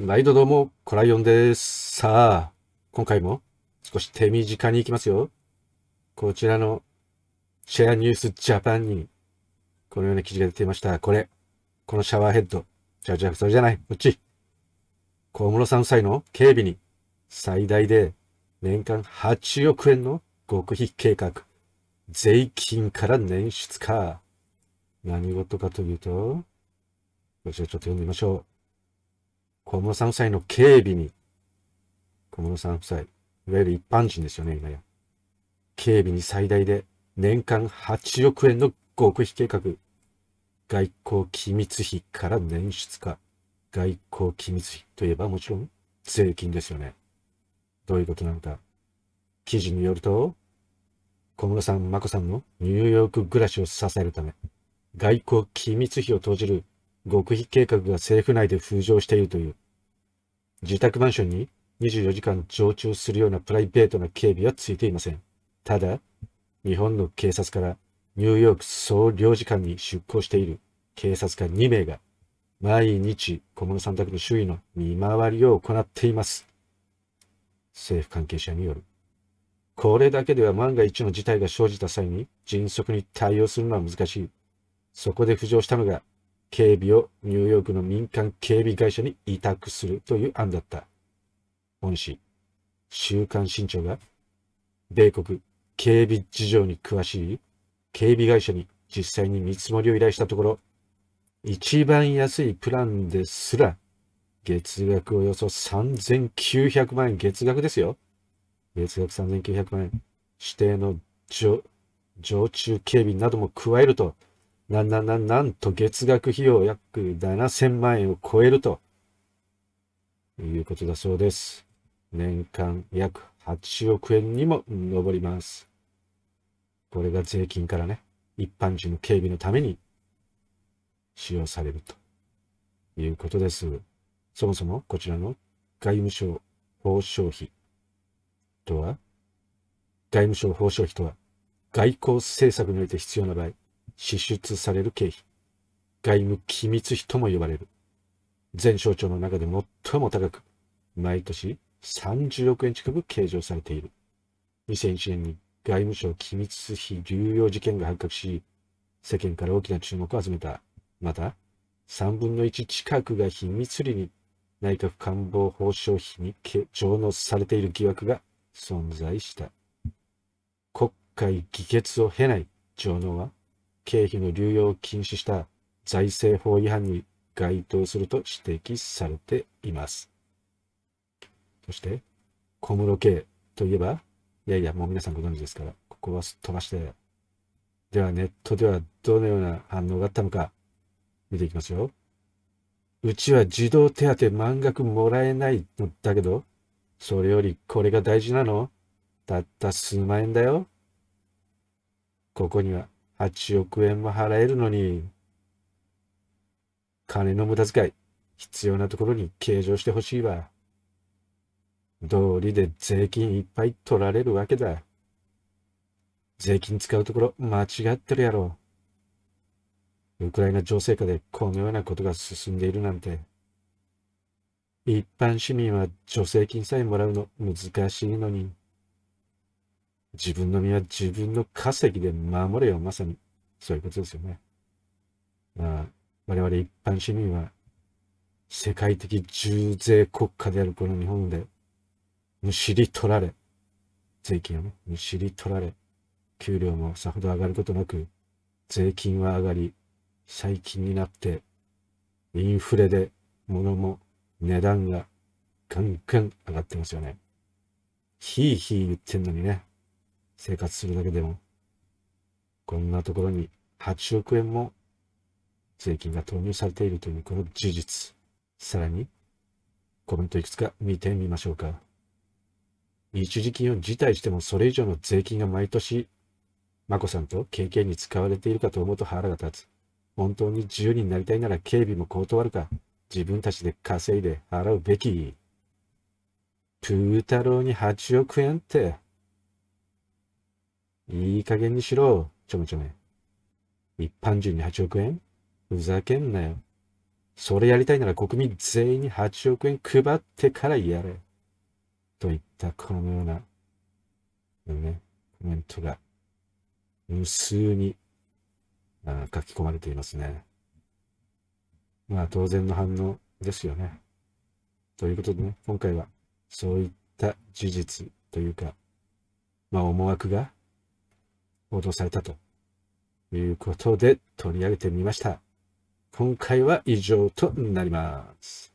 毎度どうも、コライオンです。さあ、今回も少し手短に行きますよ。こちらのシェアニュースジャパンに、このような記事が出ていました。これ、このシャワーヘッド。じゃじゃそれじゃない、こっち。小室さん夫妻の警備に、最大で年間8億円の極秘計画。税金から捻出か。何事かというと、こちらちょっと読んでみましょう。小室さん夫妻の警備に、小室さん夫妻、いわゆる一般人ですよね、今や。警備に最大で年間8億円の極秘計画。外交機密費から捻出化。外交機密費といえばもちろん税金ですよね。どういうことなのか。記事によると、小室さん、眞子さんのニューヨーク暮らしを支えるため、外交機密費を投じる極秘計画が政府内で浮上しているという。自宅マンションに24時間常駐するようなプライベートな警備はついていません。ただ、日本の警察からニューヨーク総領事館に出向している警察官2名が、毎日小室さん宅の周囲の見回りを行っています。政府関係者による。これだけでは万が一の事態が生じた際に迅速に対応するのは難しい。そこで浮上したのが警備をニューヨークの民間警備会社に委託するという案だった。本市、週刊新潮が、米国警備事情に詳しい警備会社に実際に見積もりを依頼したところ、一番安いプランですら、月額およそ3900万円、月額ですよ。月額3900万円、指定の常駐警備なども加えると、な、な、な、なんと月額費用約7000万円を超えるということだそうです。年間約8億円にも上ります。これが税金からね、一般人の警備のために使用されるということです。そもそもこちらの外務省報奨費とは、外務省報奨費とは、外交政策において必要な場合、支出される経費、外務機密費とも呼ばれる、全省庁の中で最も高く、毎年30億円近く計上されている。2001年に外務省機密費流用事件が発覚し、世間から大きな注目を集めた。また、3分の1近くが秘密裏に内閣官房報障費に上納されている疑惑が存在した。国会議決を経ない上納は経費の流用を禁止した財政法違反に該当すると指摘されています。そして、小室圭といえば、いやいや、もう皆さんご存知ですから、ここはすっ飛ばして、ではネットではどのような反応があったのか、見ていきますよ。うちは児童手当満額もらえないのだけど、それよりこれが大事なのたった数万円だよ。ここには8億円も払えるのに、金の無駄遣い、必要なところに計上してほしいわ。道理で税金いっぱい取られるわけだ。税金使うところ間違ってるやろ。ウクライナ情勢下でこのようなことが進んでいるなんて。一般市民は助成金さえもらうの難しいのに。自分の身は自分の稼ぎで守れよ。まさに、そういうことですよね。まあ、我々一般市民は、世界的重税国家であるこの日本で、むしり取られ、税金をね、むしり取られ、給料もさほど上がることなく、税金は上がり、最近になって、インフレで物も値段がガンガン上がってますよね。ひいひい言ってんのにね、生活するだけでも、こんなところに8億円も税金が投入されているというこの事実。さらに、コメントいくつか見てみましょうか。一時金を辞退してもそれ以上の税金が毎年、眞子さんと経験に使われているかと思うと腹が立つ。本当に自由になりたいなら警備も断るか、自分たちで稼いで払うべき。プーローに8億円って。いい加減にしろ、ちょめちょめ。一般人に8億円ふざけんなよ。それやりたいなら国民全員に8億円配ってからやれ。といったこのような、ね、コメントが無数にあ書き込まれていますね。まあ当然の反応ですよね。ということでね、今回はそういった事実というか、まあ思惑が報道されたということで取り上げてみました。今回は以上となります。